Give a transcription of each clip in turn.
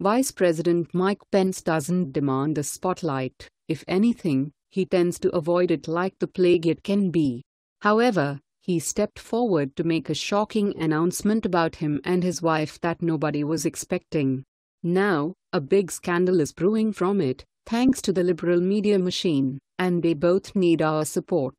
Vice President Mike Pence doesn't demand the spotlight, if anything, he tends to avoid it like the plague it can be. However, he stepped forward to make a shocking announcement about him and his wife that nobody was expecting. Now, a big scandal is brewing from it, thanks to the liberal media machine, and they both need our support.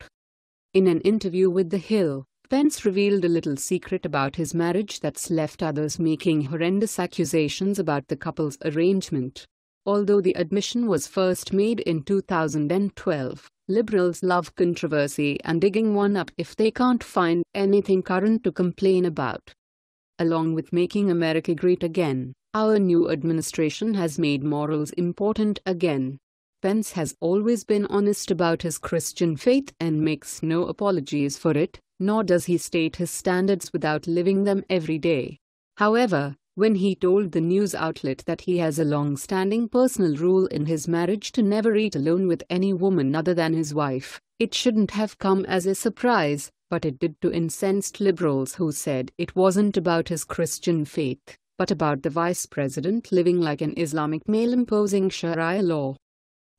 In an interview with The Hill, Pence revealed a little secret about his marriage that's left others making horrendous accusations about the couple's arrangement. Although the admission was first made in 2012, liberals love controversy and digging one up if they can't find anything current to complain about. Along with making America great again, our new administration has made morals important again. Spence has always been honest about his Christian faith and makes no apologies for it, nor does he state his standards without living them every day. However, when he told the news outlet that he has a long-standing personal rule in his marriage to never eat alone with any woman other than his wife, it shouldn't have come as a surprise, but it did to incensed liberals who said it wasn't about his Christian faith, but about the vice president living like an Islamic male imposing Sharia law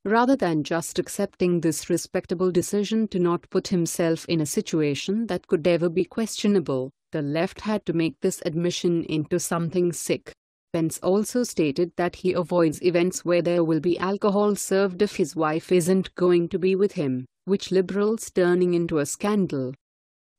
rather than just accepting this respectable decision to not put himself in a situation that could ever be questionable, the left had to make this admission into something sick. Pence also stated that he avoids events where there will be alcohol served if his wife isn't going to be with him, which liberals turning into a scandal.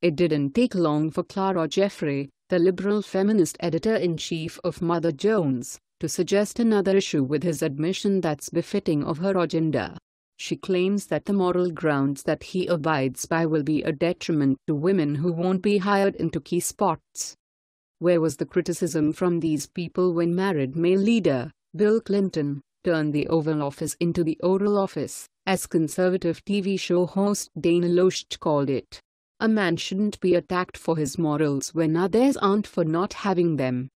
It didn't take long for Clara Jeffrey, the liberal feminist editor-in-chief of Mother Jones, to suggest another issue with his admission that's befitting of her agenda. She claims that the moral grounds that he abides by will be a detriment to women who won't be hired into key spots. Where was the criticism from these people when married male leader, Bill Clinton, turned the Oval Office into the Oral Office, as conservative TV show host Dana Loesch called it? A man shouldn't be attacked for his morals when others aren't for not having them.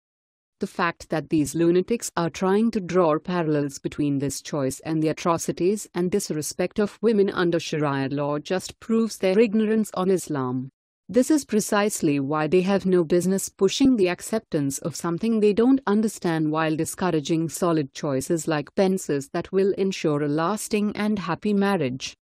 The fact that these lunatics are trying to draw parallels between this choice and the atrocities and disrespect of women under Sharia law just proves their ignorance on Islam. This is precisely why they have no business pushing the acceptance of something they don't understand while discouraging solid choices like pences that will ensure a lasting and happy marriage.